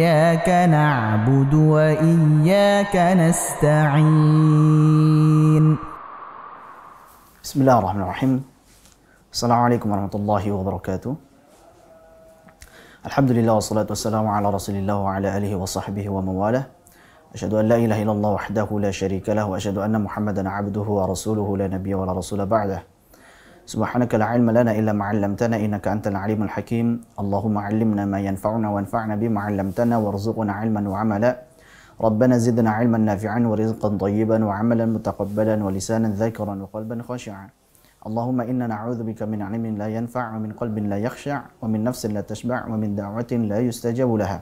إياك نعبد وإياك نستعين بسم الله الرحمن الرحيم السلام عليكم ورحمة الله وبركاته الحمد لله والصلاة والسلام على رسول الله وعلى آله وصحبه ومواله أشهد أن لا إله إلا الله وحده لا شريك له وأشهد أن محمدا عبده ورسوله لا نبي ولا رسول بعده سبحانك لا علم لنا إلا ما علمتنا إنك أنت العليم الحكيم اللهم علمنا ما ينفعنا وانفعنا بما علمتنا وارزقنا علما وعملا ربنا زدنا علما نافعا ورزقا طيبا وعملا متقبلا ولسانا ذاكرا وقلبا خاشعا اللهم إنا نعوذ بك من علم لا ينفع ومن قلب لا يخشع ومن نفس لا تشبع ومن دعوة لا يستجاب لها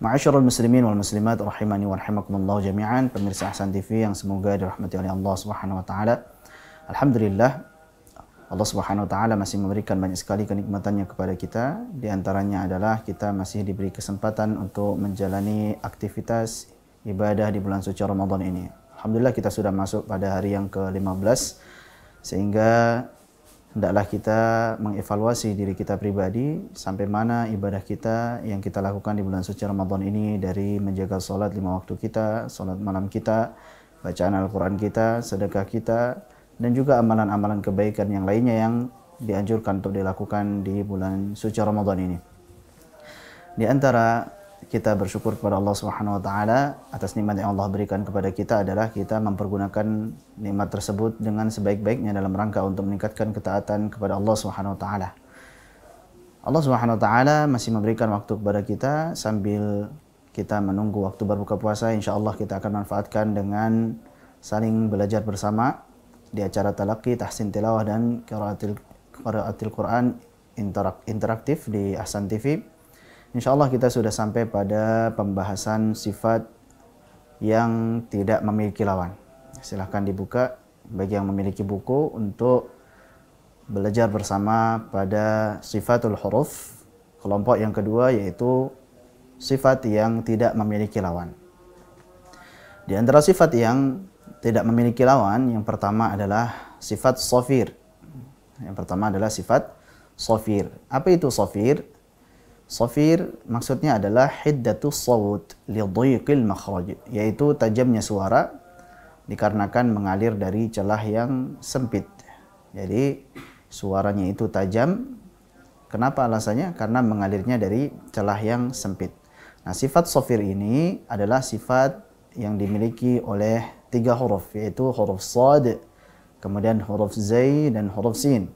معاشر المسلمين والمسلمات رحمني ورحمكم الله جميعا pemirsa Ahsan TV yang semoga dirahmati oleh Allah Subhanahu wa taala. Alhamdulillah Allah Subhanahu wa taala masih memberikan banyak sekali kenikmatannya kepada kita. Di antaranya adalah kita masih diberi kesempatan untuk menjalani aktivitas ibadah di bulan suci Ramadan ini. Alhamdulillah kita sudah masuk pada hari yang ke-15 sehingga hendaklah kita mengevaluasi diri kita pribadi sampai mana ibadah kita yang kita lakukan di bulan suci Ramadan ini dari menjaga sholat lima waktu kita, sholat malam kita, bacaan Al-Quran kita, sedekah kita, dan juga amalan-amalan kebaikan yang lainnya yang dianjurkan untuk dilakukan di bulan suci Ramadan ini. Di antara kita bersyukur kepada Allah Subhanahu wa taala atas nikmat yang Allah berikan kepada kita adalah kita mempergunakan nikmat tersebut dengan sebaik-baiknya dalam rangka untuk meningkatkan ketaatan kepada Allah Subhanahu wa taala. Allah Subhanahu wa taala masih memberikan waktu kepada kita sambil kita menunggu waktu berbuka puasa insyaallah kita akan manfaatkan dengan saling belajar bersama di acara talaki, tahsin tilawah dan qiraatil qiraatil Quran interak, interaktif di Ahsan TV. Insya kita sudah sampai pada pembahasan sifat yang tidak memiliki lawan. Silahkan dibuka bagi yang memiliki buku untuk belajar bersama pada sifatul huruf. Kelompok yang kedua yaitu sifat yang tidak memiliki lawan. Di antara sifat yang tidak memiliki lawan yang pertama adalah sifat sofir. Yang pertama adalah sifat sofir. Apa itu sofir? Sofir maksudnya adalah hiddatu sawut li dhuyqil makhraj, yaitu tajamnya suara dikarenakan mengalir dari celah yang sempit. Jadi suaranya itu tajam. Kenapa alasannya? Karena mengalirnya dari celah yang sempit. Nah, sifat sofir ini adalah sifat yang dimiliki oleh tiga huruf yaitu huruf sad kemudian huruf zai dan huruf sin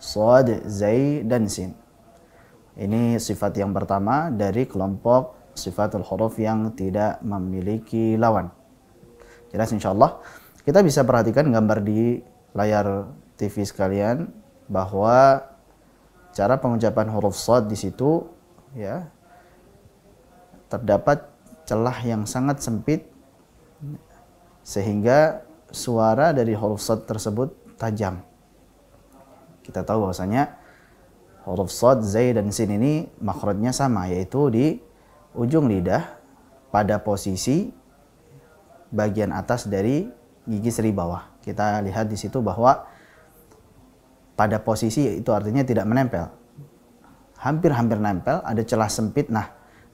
sad zai dan sin ini sifat yang pertama dari kelompok sifat huruf yang tidak memiliki lawan jelas insyaallah kita bisa perhatikan gambar di layar TV sekalian bahwa cara pengucapan huruf sad di situ ya terdapat celah yang sangat sempit sehingga suara dari huruf sad tersebut tajam. Kita tahu bahwasanya huruf sad, zai dan sin ini makhrajnya sama yaitu di ujung lidah pada posisi bagian atas dari gigi seri bawah. Kita lihat di situ bahwa pada posisi itu artinya tidak menempel. Hampir-hampir nempel, ada celah sempit. Nah,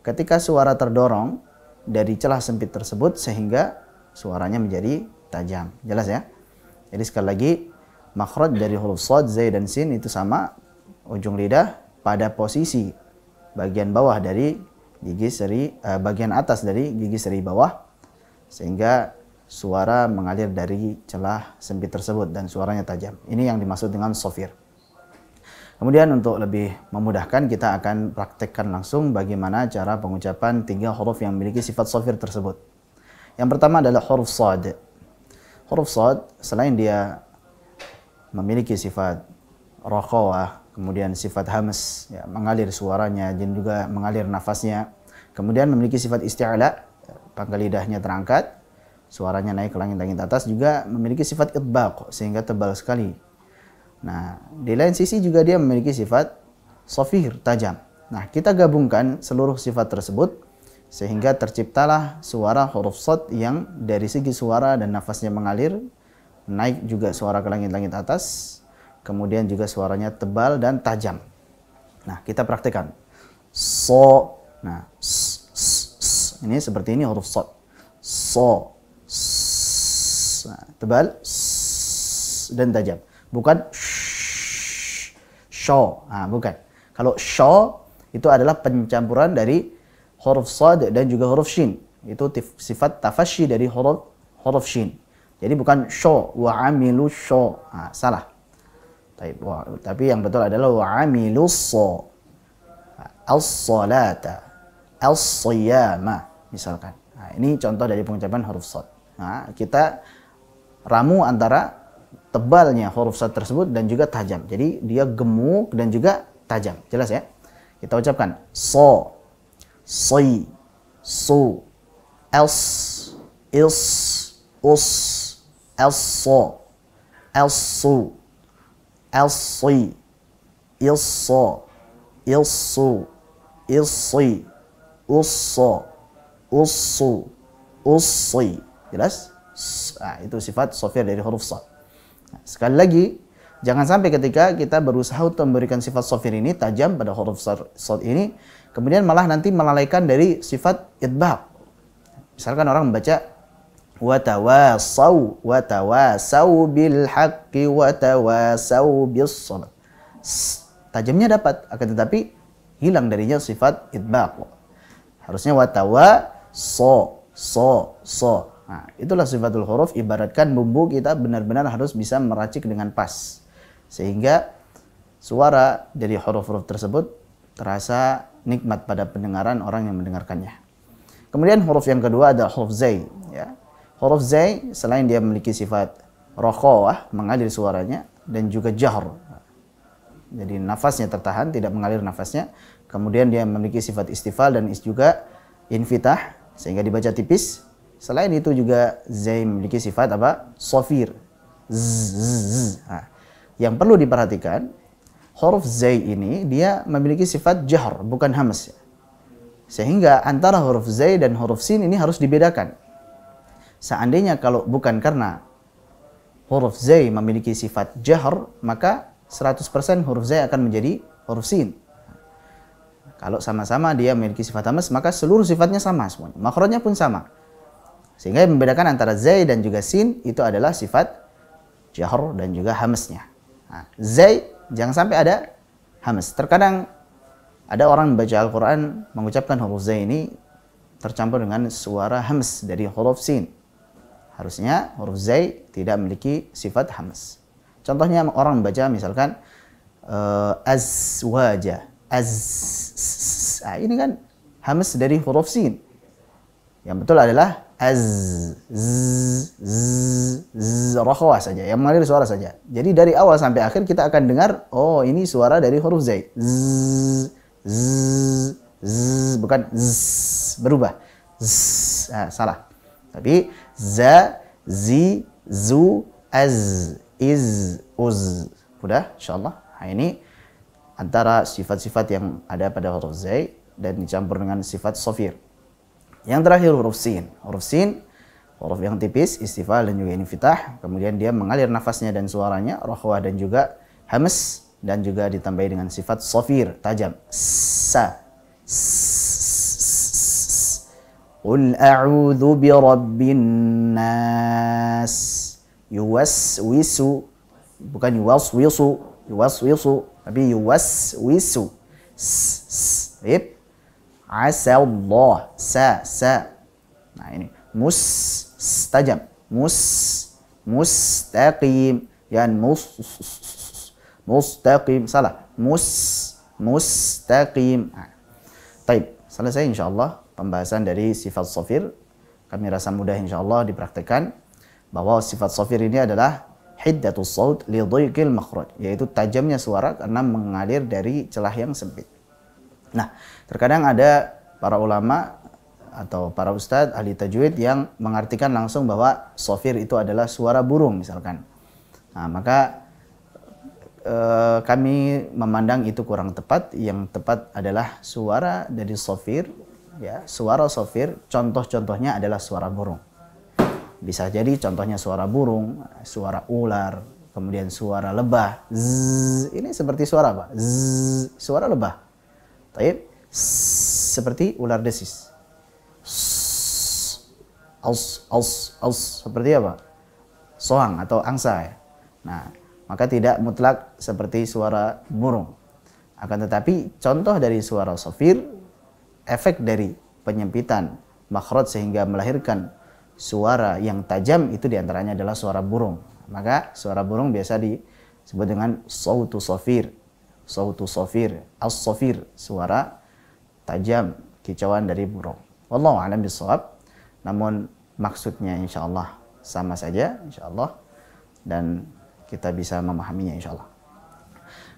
ketika suara terdorong dari celah sempit tersebut sehingga suaranya menjadi tajam. Jelas ya? Jadi sekali lagi makhraj dari huruf sod, zai dan sin itu sama ujung lidah pada posisi bagian bawah dari gigi seri eh, bagian atas dari gigi seri bawah sehingga suara mengalir dari celah sempit tersebut dan suaranya tajam. Ini yang dimaksud dengan sofir. Kemudian untuk lebih memudahkan kita akan praktekkan langsung bagaimana cara pengucapan tiga huruf yang memiliki sifat sofir tersebut. Yang pertama adalah huruf sad. Huruf sad selain dia memiliki sifat rokhawah, kemudian sifat hamas, ya, mengalir suaranya dan juga mengalir nafasnya. Kemudian memiliki sifat isti'ala, pangkal lidahnya terangkat, suaranya naik ke langit-langit atas juga memiliki sifat itbaq sehingga tebal sekali. Nah, di lain sisi juga dia memiliki sifat sofir, tajam. Nah, kita gabungkan seluruh sifat tersebut sehingga terciptalah suara huruf sod yang dari segi suara dan nafasnya mengalir, naik juga suara ke langit-langit atas, kemudian juga suaranya tebal dan tajam. Nah, kita praktekkan. So, nah, s, s, s. ini seperti ini huruf sod. So, s, nah, tebal s, dan tajam. Bukan sh, sho, nah, bukan. Kalau sho itu adalah pencampuran dari huruf sad dan juga huruf shin. Itu sifat tafashi dari huruf huruf shin. Jadi bukan sho wa amilu sho. Nah, salah. Tapi, yang betul adalah wa amilu so. As-salata. as Misalkan. Nah, ini contoh dari pengucapan huruf sad. Nah, kita ramu antara tebalnya huruf sad tersebut dan juga tajam. Jadi dia gemuk dan juga tajam. Jelas ya? Kita ucapkan so si, su, s, is, us, eso, eso, esi, isso, isso, isi, uso, usu, usi. Jelas? Nah, itu sifat sofia dari huruf sa. sekali lagi, Jangan sampai ketika kita berusaha untuk memberikan sifat sofir ini tajam pada huruf sod ini, kemudian malah nanti melalaikan dari sifat idbab. Misalkan orang membaca watawasau watawasau bil haqqi watawasau bis sabr. Tajamnya dapat, akan tetapi hilang darinya sifat idbab. Harusnya watawa so so so. Nah, itulah sifatul huruf ibaratkan bumbu kita benar-benar harus bisa meracik dengan pas. Sehingga suara dari huruf-huruf tersebut terasa nikmat pada pendengaran orang yang mendengarkannya. Kemudian huruf yang kedua ada huruf zai. Ya. Huruf zai selain dia memiliki sifat rokhawah, mengalir suaranya, dan juga jahr. Jadi nafasnya tertahan, tidak mengalir nafasnya. Kemudian dia memiliki sifat istifal dan is juga invitah, sehingga dibaca tipis. Selain itu juga zai memiliki sifat apa? Sofir. Zzzz. Nah yang perlu diperhatikan, huruf zai ini dia memiliki sifat jahr, bukan hamas. Ya. Sehingga antara huruf zai dan huruf sin ini harus dibedakan. Seandainya kalau bukan karena huruf zai memiliki sifat jahr, maka 100% huruf zai akan menjadi huruf sin. Kalau sama-sama dia memiliki sifat hamas, maka seluruh sifatnya sama semuanya. makronya pun sama. Sehingga yang membedakan antara zai dan juga sin itu adalah sifat jahr dan juga hamasnya. Nah, zai jangan sampai ada hamas. Terkadang ada orang membaca Al-Quran mengucapkan huruf zai ini tercampur dengan suara hamas dari huruf sin. Harusnya huruf zai tidak memiliki sifat hamas. Contohnya orang membaca misalkan uh, azwaja, az. Nah, ini kan hamas dari huruf sin. Yang betul adalah az z, z, rokhwa saja yang mengalir suara saja jadi dari awal sampai akhir kita akan dengar oh ini suara dari huruf zai z, z, z, bukan z berubah z, nah, salah tapi za zi zu az iz uz sudah insyaallah nah, ini antara sifat-sifat yang ada pada huruf zai dan dicampur dengan sifat sofir yang terakhir huruf sin. Huruf sin huruf yang tipis, istifal dan juga infitah. Kemudian dia mengalir nafasnya dan suaranya, rohwa dan juga hames. dan juga ditambahi dengan sifat sofir, tajam. Sa. Qul a'udhu bi rabbin nas. Yuwaswisu. Bukan yuwaswisu. Yuwaswisu. Tapi yuwaswisu. Baik asallah sa sa nah ini mustajab mus mustaqim yan mus mustaqim salah mus mustaqim nah. Taib. selesai insyaallah pembahasan dari sifat sofir kami rasa mudah insyaallah dipraktekkan bahwa sifat sofir ini adalah hiddatus saut li dhayqil makhraj yaitu tajamnya suara karena mengalir dari celah yang sempit Nah, terkadang ada para ulama atau para ustadz ahli tajwid yang mengartikan langsung bahwa sofir itu adalah suara burung misalkan. Nah, maka e, kami memandang itu kurang tepat. Yang tepat adalah suara dari sofir, ya suara sofir. Contoh-contohnya adalah suara burung. Bisa jadi contohnya suara burung, suara ular, kemudian suara lebah. Zzz, ini seperti suara apa? Zzz, suara lebah Taib seperti ular desis. Aus, aus, aus seperti apa? Soang atau angsa ya. Nah, maka tidak mutlak seperti suara burung. Akan tetapi contoh dari suara sofir, efek dari penyempitan makhraj sehingga melahirkan suara yang tajam itu diantaranya adalah suara burung. Maka suara burung biasa disebut dengan sautu sofir sautu safir, as-safir, suara tajam, kicauan dari burung. Wallahu a'lam bisawab Namun maksudnya insya Allah sama saja insya Allah dan kita bisa memahaminya insya Allah.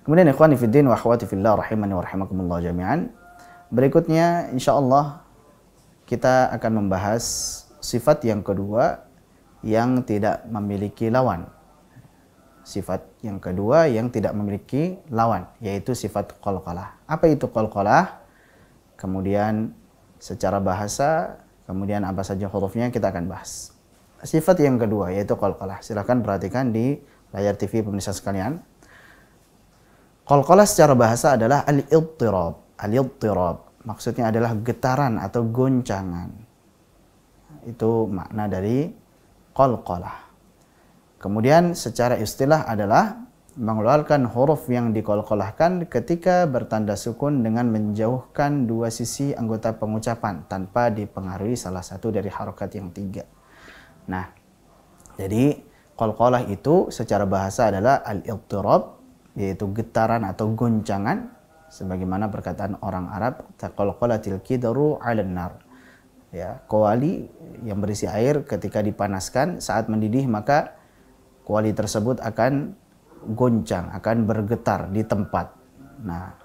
Kemudian ikhwan din wa akhwati fillah rahimani wa rahimakumullah jami'an. Berikutnya insya Allah kita akan membahas sifat yang kedua yang tidak memiliki lawan sifat yang kedua yang tidak memiliki lawan yaitu sifat qalqalah. Apa itu qalqalah? Kemudian secara bahasa, kemudian apa saja hurufnya kita akan bahas. Sifat yang kedua yaitu qalqalah. Silahkan perhatikan di layar TV pemirsa sekalian. Qalqalah secara bahasa adalah al-idtirab. Al-idtirab maksudnya adalah getaran atau goncangan. Itu makna dari qalqalah. Kemudian secara istilah adalah mengeluarkan huruf yang dikolkolahkan ketika bertanda sukun dengan menjauhkan dua sisi anggota pengucapan tanpa dipengaruhi salah satu dari harokat yang tiga. Nah, jadi kolkolah itu secara bahasa adalah al-ibtirab yaitu getaran atau goncangan sebagaimana perkataan orang Arab taqalqalatil kidaru 'alan nar ya kuali yang berisi air ketika dipanaskan saat mendidih maka kuali tersebut akan goncang, akan bergetar di tempat. Nah,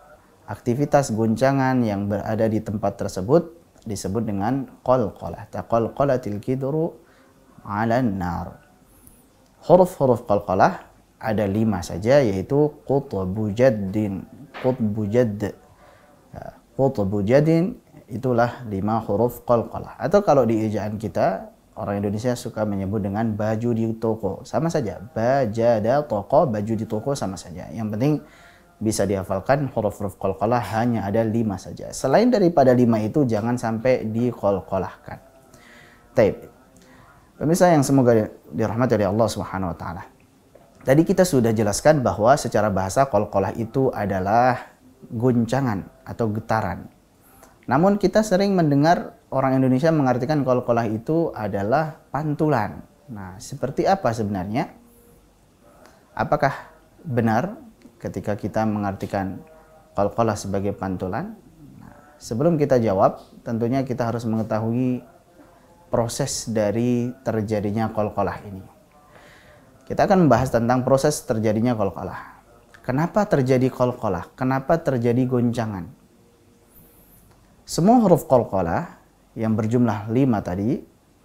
aktivitas goncangan yang berada di tempat tersebut disebut dengan qalqalah. Taqalqalatil kidru 'ala nar. Huruf-huruf qalqalah ada lima saja yaitu qutbu jaddin, qutbu jadd. Ya, qutbu jaddin itulah lima huruf qalqalah. Atau kalau di ejaan kita Orang Indonesia suka menyebut dengan baju di toko. Sama saja, Baja bajada toko, baju di toko sama saja. Yang penting bisa dihafalkan huruf-huruf kolkolah hanya ada lima saja. Selain daripada lima itu jangan sampai dikolkolahkan. Taib. Pemirsa yang semoga dirahmati oleh Allah Subhanahu wa taala. Tadi kita sudah jelaskan bahwa secara bahasa kolkolah itu adalah guncangan atau getaran. Namun kita sering mendengar orang Indonesia mengartikan kol-kolah itu adalah pantulan. Nah, seperti apa sebenarnya? Apakah benar ketika kita mengartikan kol-kolah sebagai pantulan? Nah, sebelum kita jawab, tentunya kita harus mengetahui proses dari terjadinya kol-kolah ini. Kita akan membahas tentang proses terjadinya kol-kolah. Kenapa terjadi kol-kolah? Kenapa terjadi goncangan? Semua huruf kol-kolah yang berjumlah lima tadi,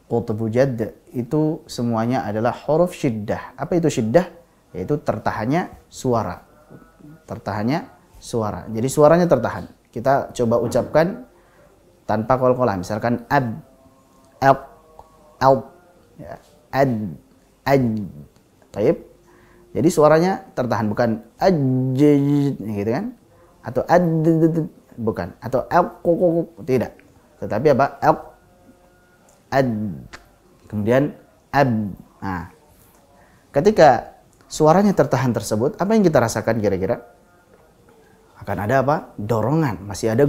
qutbu jadd itu semuanya adalah huruf syiddah. Apa itu syiddah? Yaitu tertahannya suara. Tertahannya suara. Jadi suaranya tertahan. Kita coba ucapkan tanpa kol-kolah. Misalkan ab, ab, ab, ya, ad, ad. Taib. Jadi suaranya tertahan bukan aj gitu kan? Atau ad bukan atau aku tidak. Tetapi apa? Ab, ad. Kemudian ab. Nah, ketika suaranya tertahan tersebut, apa yang kita rasakan kira-kira? Akan ada apa? Dorongan. Masih ada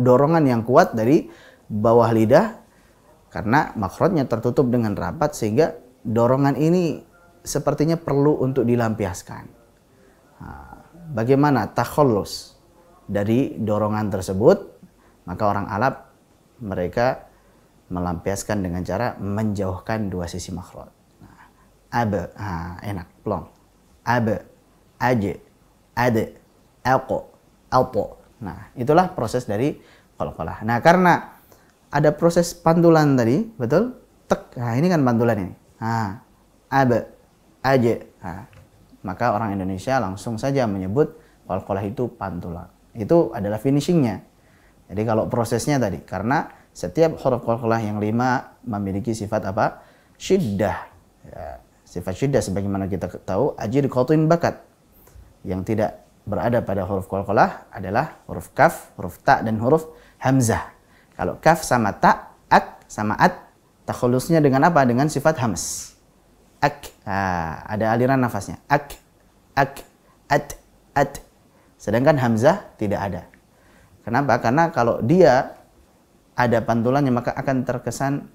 dorongan yang kuat dari bawah lidah karena makrotnya tertutup dengan rapat sehingga dorongan ini sepertinya perlu untuk dilampiaskan. Nah, bagaimana takholus dari dorongan tersebut? Maka orang Arab mereka melampiaskan dengan cara menjauhkan dua sisi makhraj. Nah, abe, nah, enak, plong. Abe, aje, ade, elko, alpo. Nah, itulah proses dari kolokolah. Nah, karena ada proses pantulan tadi, betul? Tek. Nah, ini kan pantulan ini. Nah, abe, aje. Nah, maka orang Indonesia langsung saja menyebut kolokolah itu pantulan. Itu adalah finishingnya jadi kalau prosesnya tadi, karena setiap huruf qalqalah yang lima memiliki sifat apa? Syiddah. Ya, sifat syiddah sebagaimana kita tahu, ajir kotuin bakat. Yang tidak berada pada huruf qalqalah adalah huruf kaf, huruf ta, dan huruf hamzah. Kalau kaf sama ta, ak sama at, takhulusnya dengan apa? Dengan sifat hams. Ak, nah, ada aliran nafasnya. Ak, ak, at, at. Sedangkan hamzah tidak ada. Kenapa? Karena kalau dia ada pantulannya maka akan terkesan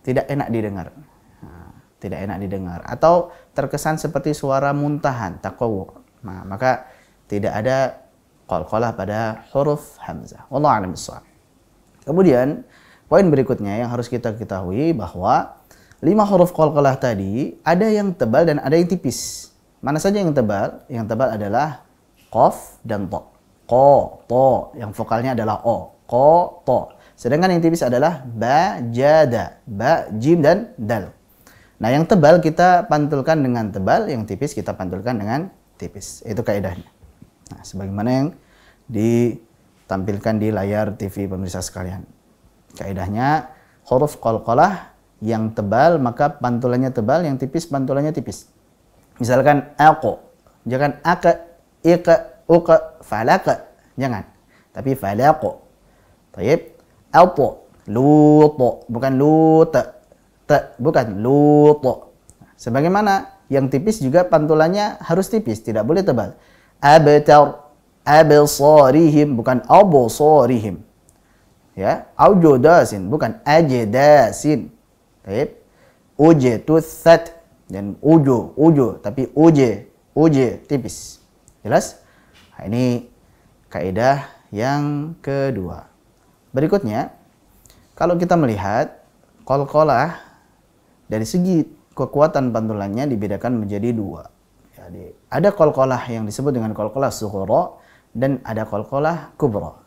tidak enak didengar. Nah, tidak enak didengar atau terkesan seperti suara muntahan, takawur. Nah, maka tidak ada qalqalah pada huruf hamzah. Wallahu a'lam Kemudian poin berikutnya yang harus kita ketahui bahwa lima huruf qalqalah tadi ada yang tebal dan ada yang tipis. Mana saja yang tebal? Yang tebal adalah qaf dan ta ko to yang vokalnya adalah o ko to sedangkan yang tipis adalah ba jada ba jim dan dal nah yang tebal kita pantulkan dengan tebal yang tipis kita pantulkan dengan tipis itu kaedahnya nah sebagaimana yang ditampilkan di layar TV pemirsa sekalian kaedahnya huruf qalqalah yang tebal maka pantulannya tebal yang tipis pantulannya tipis misalkan ako jangan aka ika uq falaq jangan tapi falaq طيب apo lut bukan lut te bukan lut sebagaimana yang tipis juga pantulannya harus tipis tidak boleh tebal abtar absarihim bukan absarihim ya aujudasin bukan ajedasin Taib. Uje itu sat dan ujo, ujo tapi uje, uje tipis. Jelas? Nah, ini kaidah yang kedua. Berikutnya, kalau kita melihat kol-kolah dari segi kekuatan pantulannya dibedakan menjadi dua. Jadi, ada kol-kolah yang disebut dengan kol-kolah suhoro dan ada kol-kolah kubro.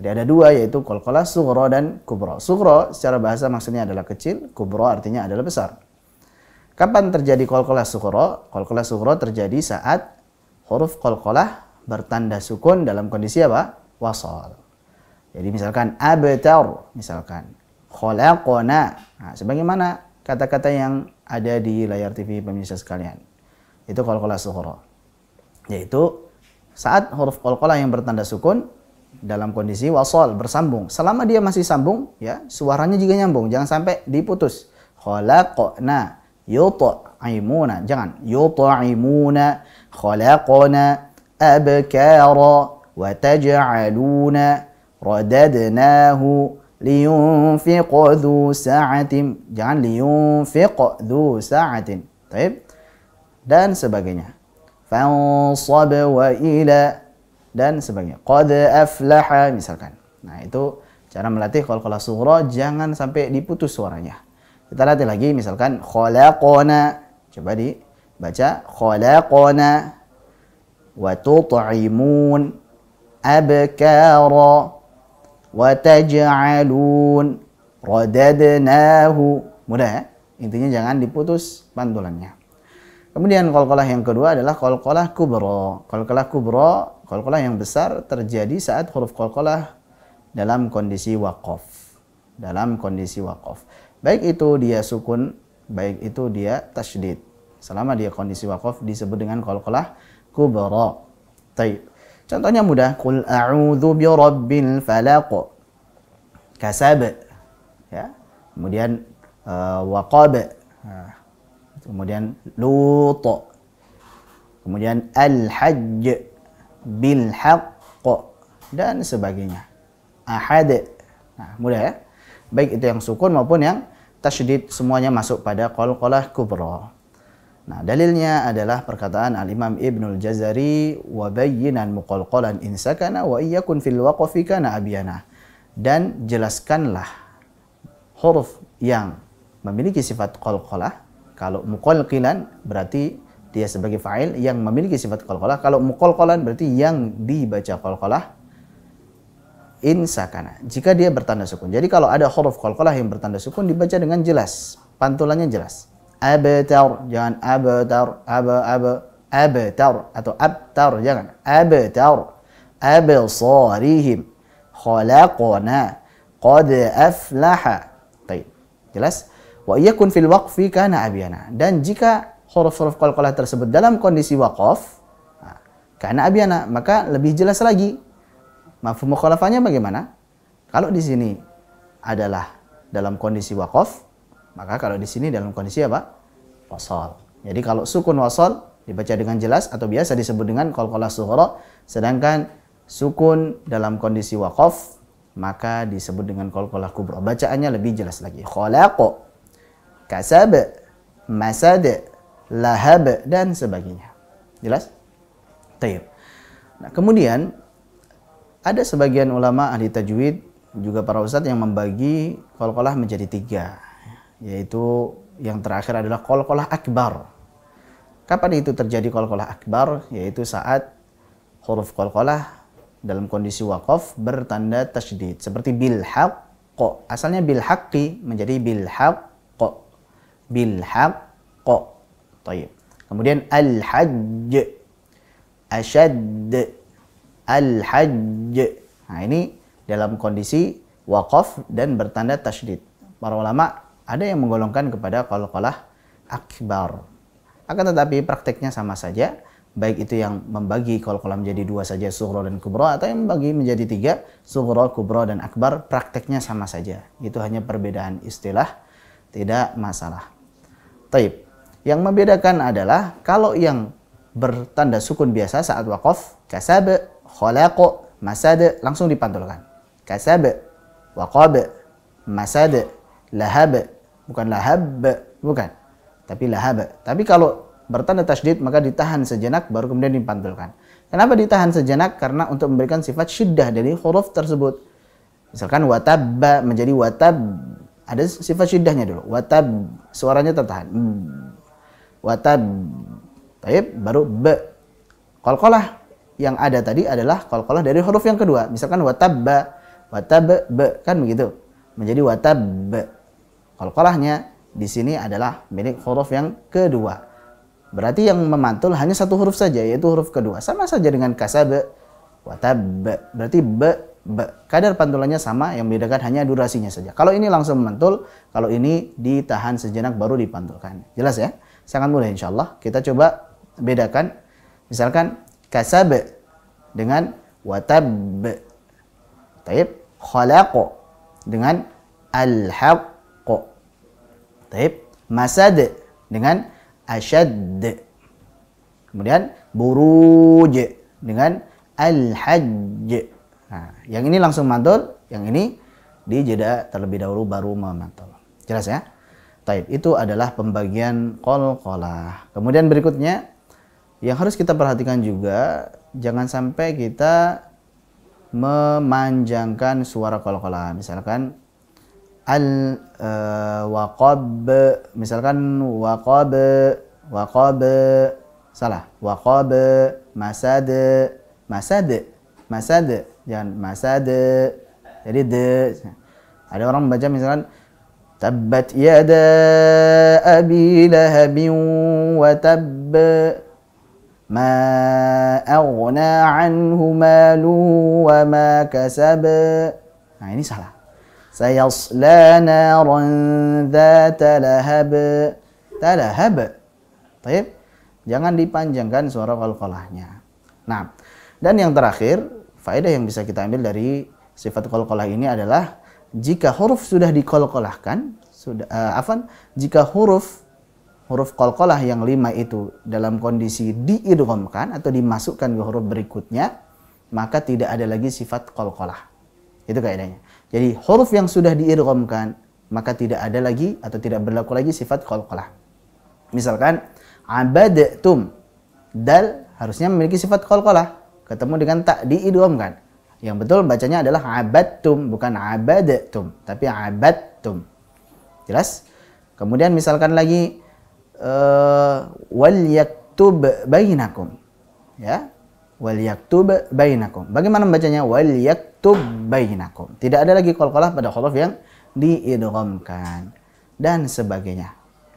Jadi ada dua yaitu kol-kolah suhoro dan kubro. Suhoro secara bahasa maksudnya adalah kecil, kubro artinya adalah besar. Kapan terjadi kol-kolah kolkolah sukro? Kolkolah sukro terjadi saat huruf kol-kolah bertanda sukun dalam kondisi apa? wasol. Jadi misalkan abtar, misalkan khalaqona. Nah, sebagaimana kata-kata yang ada di layar TV pemirsa sekalian. Itu qalqalah sughra. Yaitu saat huruf qalqalah yang bertanda sukun dalam kondisi wasol bersambung. Selama dia masih sambung ya, suaranya juga nyambung, jangan sampai diputus. Khalaqona yut'imuna. Jangan yut'imuna khalaqona أبكارا وتجعلون رددناه لينفق ذو سعة جعل لينفق ذو سعة طيب dan sebagainya فانصب وإلى dan sebagainya قد أفلح misalkan nah itu cara melatih kalau sughra jangan sampai diputus suaranya kita latih lagi misalkan khalaqona coba dibaca khalaqona وتطعمون أبكارا وتجعلون رددناه mudah ya? intinya jangan diputus pantulannya kemudian kolkolah yang kedua adalah kolkolah kubro kolkolah kubro kolkolah yang besar terjadi saat huruf kolkolah dalam kondisi wakof dalam kondisi wakof baik itu dia sukun baik itu dia tasdid selama dia kondisi wakof disebut dengan kolkolah kubra. Taib. Contohnya mudah. Qul a'udhu bi rabbil falaq. Kasab. Ya. Kemudian uh, waqab. Nah. Kemudian lut. Kemudian al-hajj bil haqq dan sebagainya. Ahad. Nah, mudah ya. Baik itu yang sukun maupun yang tasydid semuanya masuk pada qalqalah kubra. Nah, dalilnya adalah perkataan Al-Imam Ibnul Jazari wa bayyinan muqalqalan insakana wa iyyakun fil waqfi kana abiyana. Dan jelaskanlah huruf yang memiliki sifat qalqalah kalau muqalqilan berarti dia sebagai fa'il yang memiliki sifat qalqalah kalau muqalqalan berarti yang dibaca qalqalah insakana jika dia bertanda sukun. Jadi kalau ada huruf qalqalah yang bertanda sukun dibaca dengan jelas, pantulannya jelas abtar jangan abtar ab ab abtar atau abtar jangan abtar absarihim khalaqana qad aflaha baik jelas wa yakun fil waqfi kana abyana dan jika huruf-huruf qalqalah tersebut dalam kondisi waqaf karena abyana maka lebih jelas lagi mafhum mukhalafahnya bagaimana kalau di sini adalah dalam kondisi waqaf maka kalau di sini dalam kondisi apa? Wasol. Jadi kalau sukun wasol dibaca dengan jelas atau biasa disebut dengan kolkola suhoro. Sedangkan sukun dalam kondisi wakof maka disebut dengan kolkola kubro. Bacaannya lebih jelas lagi. Kholako, kasab, masade, lahab, dan sebagainya. Jelas? Tayyip. Nah, kemudian ada sebagian ulama ahli tajwid juga para ustadz yang membagi kolkolah menjadi tiga yaitu yang terakhir adalah kolkolah akbar. Kapan itu terjadi kolkolah akbar? Yaitu saat huruf kolkolah dalam kondisi wakaf bertanda tasydid seperti bilhaqq. Asalnya haqqi menjadi bilhaqq. Bilhaqq. baik. Kemudian al-hajj. Asyad. Al-hajj. Nah ini dalam kondisi wakaf dan bertanda tasydid. Para ulama ada yang menggolongkan kepada kolokolah akbar. Akan tetapi prakteknya sama saja, baik itu yang membagi kolokolah menjadi dua saja, sughra dan kubro, atau yang membagi menjadi tiga, sughra, kubro, dan akbar, prakteknya sama saja. Itu hanya perbedaan istilah, tidak masalah. Taib. Yang membedakan adalah kalau yang bertanda sukun biasa saat wakaf, kasabe, kholako, masade, langsung dipantulkan. Kasabe, wakabe masade, lahabe, bukan lahab, bukan. Tapi lahab. Tapi kalau bertanda tasdid maka ditahan sejenak baru kemudian dipantulkan. Kenapa ditahan sejenak? Karena untuk memberikan sifat syiddah dari huruf tersebut. Misalkan wataba menjadi watab. Ada sifat syiddahnya dulu. Watab suaranya tertahan. Watab. Taib baru b. Kolkolah yang ada tadi adalah kolkolah dari huruf yang kedua. Misalkan wataba, watab be kan begitu. Menjadi watab Qalqalahnya di sini adalah milik huruf yang kedua. Berarti yang memantul hanya satu huruf saja yaitu huruf kedua. Sama saja dengan kasab watab. Berarti be be. Kadar pantulannya sama, yang membedakan hanya durasinya saja. Kalau ini langsung memantul, kalau ini ditahan sejenak baru dipantulkan. Jelas ya? Sangat mudah insya Allah. Kita coba bedakan. Misalkan kasab dengan watab. Taib khalaqo dengan alhaq Taib. Masad dengan asyad. Kemudian buruj dengan alhajj. Nah, yang ini langsung mantul, yang ini dijeda terlebih dahulu baru memantul. Jelas ya? Taib. Itu adalah pembagian kol-kolah. Kemudian berikutnya, yang harus kita perhatikan juga, jangan sampai kita memanjangkan suara kol-kolah. Misalkan al waqab misalkan waqab waqab salah waqab masad masad masad jangan masad jadi de ada orang membaca misalkan tabbat yada abi lahab wa tab ma aghna anhu maluhu wa ma kasab nah ini salah سيصلى نارا ذات لهب تلهب طيب jangan dipanjangkan suara qalqalahnya nah dan yang terakhir faedah yang bisa kita ambil dari sifat qalqalah ini adalah jika huruf sudah dikolkolahkan sudah uh, eh, afan jika huruf huruf kolkolah yang lima itu dalam kondisi diidghamkan atau dimasukkan ke huruf berikutnya, maka tidak ada lagi sifat kolkolah. Itu kaidahnya. Jadi huruf yang sudah diirgomkan, maka tidak ada lagi atau tidak berlaku lagi sifat qalqalah. Misalkan abadtum dal harusnya memiliki sifat qalqalah ketemu dengan tak diidghamkan. Yang betul bacanya adalah abadtum bukan abadtum tapi abadtum. Jelas? Kemudian misalkan lagi eh, wal yaktub bainakum. Ya. Wal yaktub bainakum. Bagaimana membacanya? Wal yaktub yaktub bainakum. Tidak ada lagi qalqalah pada huruf yang diidghamkan dan sebagainya.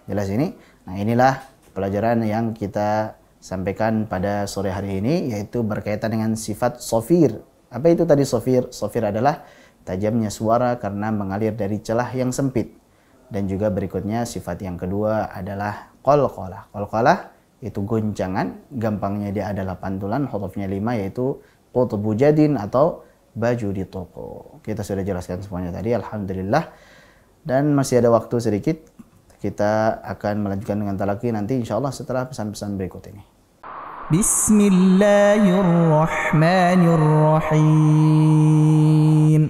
Jelas ini? Nah, inilah pelajaran yang kita sampaikan pada sore hari ini yaitu berkaitan dengan sifat sofir. Apa itu tadi sofir? Sofir adalah tajamnya suara karena mengalir dari celah yang sempit. Dan juga berikutnya sifat yang kedua adalah kolkolah. Kolkolah itu goncangan, gampangnya dia adalah pantulan, hurufnya lima yaitu qutbu jadin atau baju di toko. Kita sudah jelaskan semuanya tadi, alhamdulillah. Dan masih ada waktu sedikit, kita akan melanjutkan dengan talaki nanti insya Allah setelah pesan-pesan berikut ini. Bismillahirrahmanirrahim.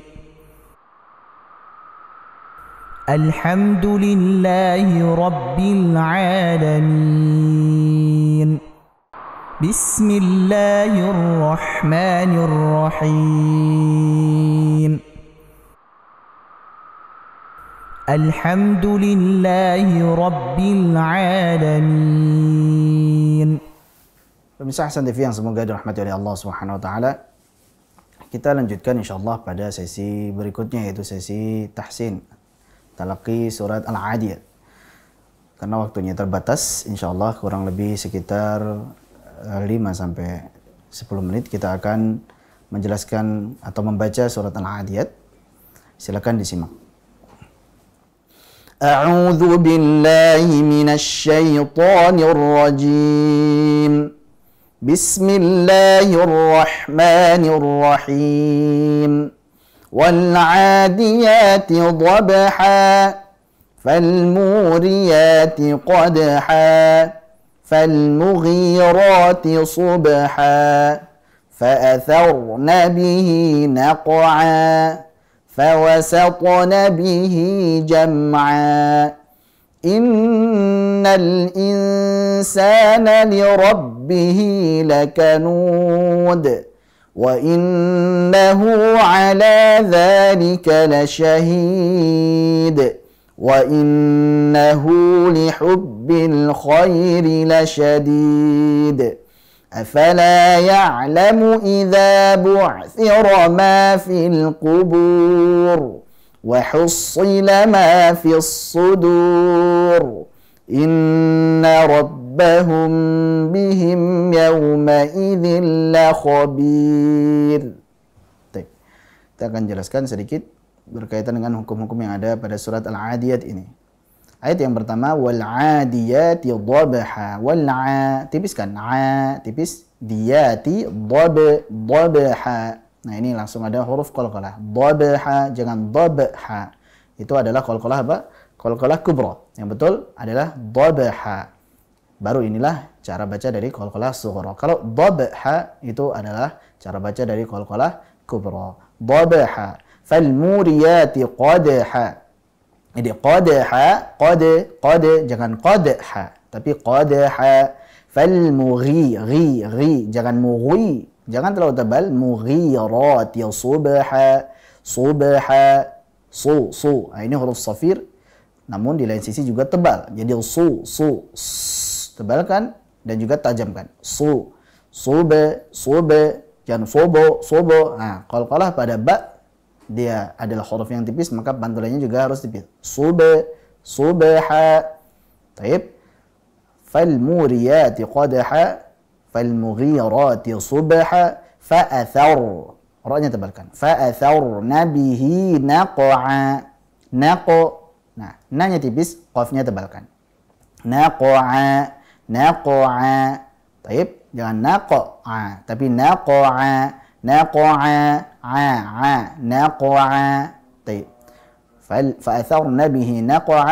Alhamdulillahi Rabbil Alamin. بسم الله الرحمن الرحيم الحمد لله رب العالمين Pemirsa Hasan TV yang semoga dirahmati oleh Allah Subhanahu wa taala. Kita lanjutkan insyaallah pada sesi berikutnya yaitu sesi tahsin. Talaki surat al adiyat Karena waktunya terbatas, insyaallah kurang lebih sekitar 5 sampai 10 menit kita akan menjelaskan atau membaca surat Al-Adiyat. Silakan disimak. أعوذ بالله من الشيطان الرجيم بسم الله الرحمن الرحيم والعاديات ضبحا فالموريات قدحا فالمغيرات صبحا فأثرن به نقعا فوسطن به جمعا إن الإنسان لربه لكنود وإنه على ذلك لشهيد وإنه لحب بالخير لشديد افلا يعلم اذا بعثر ما في القبور وحصل ما في الصدور ان ربهم بهم يومئذ لخبير kita akan jelaskan sedikit berkaitan dengan hukum-hukum yang ada pada surat Al-Adiyat ini. Ayat yang pertama wal adiyati dhabha wal a tipis kan a tipis diyati dhab Nah ini langsung ada huruf qalqalah. Dhabha jangan dhabha. Itu adalah qalqalah apa? Qalqalah kubra. Yang betul adalah dhabha. Baru inilah cara baca dari qalqalah sughra. Kalau dhabha itu adalah cara baca dari qalqalah kubra. Dhabha. fal muriyati qadha. Jadi qadaha, qad, qad, jangan qadaha, tapi qadaha. Fal mughi, ghi, ghi, jangan mughi, jangan terlalu tebal. Mughirat ya subha, subha, su, su. Nah, ini huruf safir, namun di lain sisi juga tebal. Jadi su, su, s, tebal kan? Dan juga tajam kan? Su, sube, sube, jangan sobo, sobo. Nah, kalau kalah pada ba, dia adalah huruf yang tipis maka pantulannya juga harus tipis. Sube, subaha. Taib. Fal muriyati qadaha, fal mughirati subaha, fa'athar. Ra-nya tebalkan. athar nabihi naqa'a. Naqo. Nah, nanya tipis, qafnya tebalkan. Naqa'a, naqa'a. Taib. Jangan naqa'a, tapi naqa'a, naqa'a. عاع نقع طيب فأثرن به نقع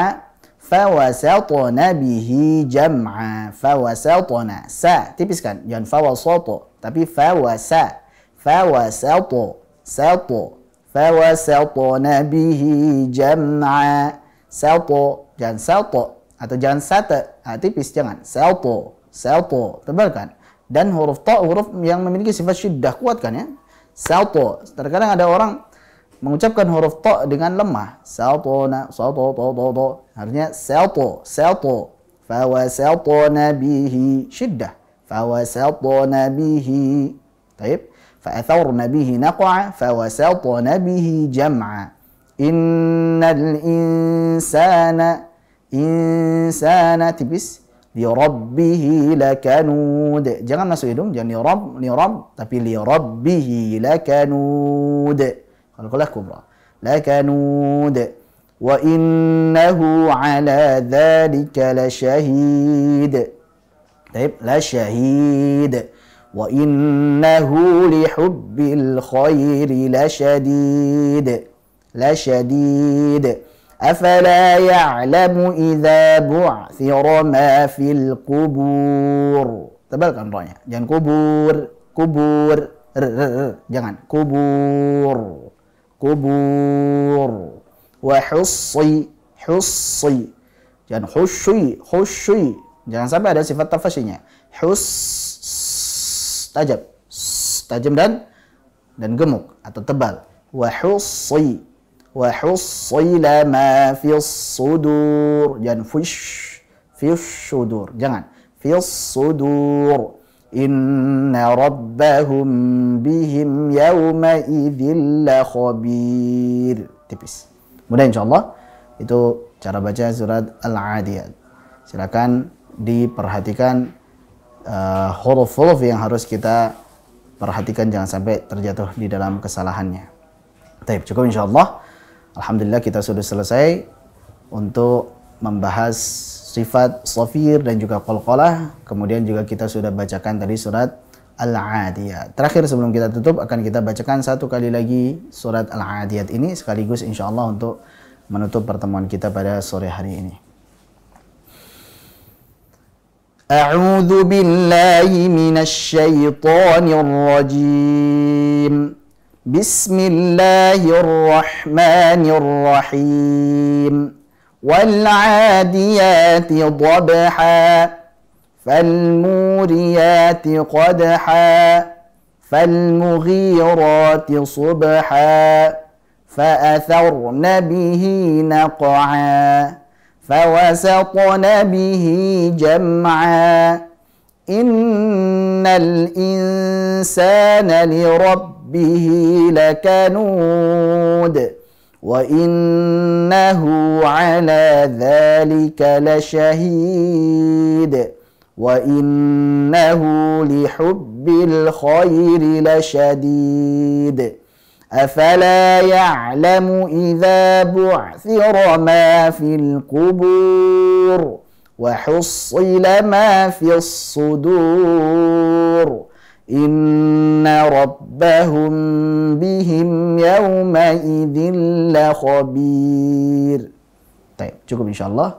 فوسطن به جمعا فوسطن sa tipis kan jangan fawasato tapi fawasa fawasato sato fawasatna bihi jam'a sato jangan selto atau jangan sate nah, tipis jangan selto selto tebal kan dan huruf ta huruf yang memiliki sifat syiddah kuat kan ya Salto. Terkadang ada orang mengucapkan huruf to dengan lemah. Salto na salto to to to. Harusnya salto, salto. Fawasaltona bihi syiddah. Fawasaltona bihi. Taib. Fa'atharna bihi naqa'a. Fawasaltona bihi jam'a. Innal insana insana tipis li rabbihi lakanud. Jangan masuk hidung, jangan li rabb, li rabb, tapi li rabbihi lakanud. Kalau qalah Kubra. Lakanud. Wa innahu ala dhalika lasyahid. Baik, lasyahid. Wa innahu lihubbil khairi lasyadid. Lasyadid. Lasyadid. أفلا يعلم إذا بعثر ما في القبور tebalkan rohnya jangan kubur kubur r, r, r, jangan kubur kubur wa hussi hussi jangan husyi husyi jangan sampai ada sifat tafasyinya hus tajam tajam dan dan gemuk atau tebal wa hussi وحصل ما في الصدور jangan في fi sudur jangan fi sudur inna rabbahum bihim yawma idzin khabir tipis mudah insyaallah itu cara baca surat al-adiyat silakan diperhatikan uh, huruf-huruf yang harus kita perhatikan jangan sampai terjatuh di dalam kesalahannya. Baik, cukup insyaallah. Alhamdulillah kita sudah selesai untuk membahas sifat sofir dan juga kolkolah. Kemudian juga kita sudah bacakan tadi surat Al-Adiyat. Terakhir sebelum kita tutup akan kita bacakan satu kali lagi surat Al-Adiyat ini sekaligus insya Allah untuk menutup pertemuan kita pada sore hari ini. أعوذ بالله من الشيطان الرجيم بسم الله الرحمن الرحيم والعاديات ضبحا فالموريات قدحا فالمغيرات صبحا فأثرن به نقعا فوسطن به جمعا إن الإنسان لرب ربه لكنود وانه على ذلك لشهيد وانه لحب الخير لشديد افلا يعلم اذا بعثر ما في القبور وحصل ما في الصدور إن ربهم بهم يومئذ لخبير طيب cukup insyaallah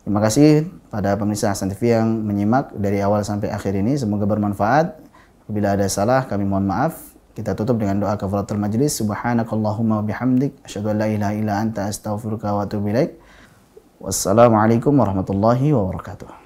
terima kasih pada pemirsa Hasan TV yang menyimak dari awal sampai akhir ini semoga bermanfaat bila ada salah kami mohon maaf kita tutup dengan doa kafaratul majlis subhanakallahumma bihamdik asyhadu an la ilaha illa anta astaghfiruka wa atubu wassalamualaikum warahmatullahi wabarakatuh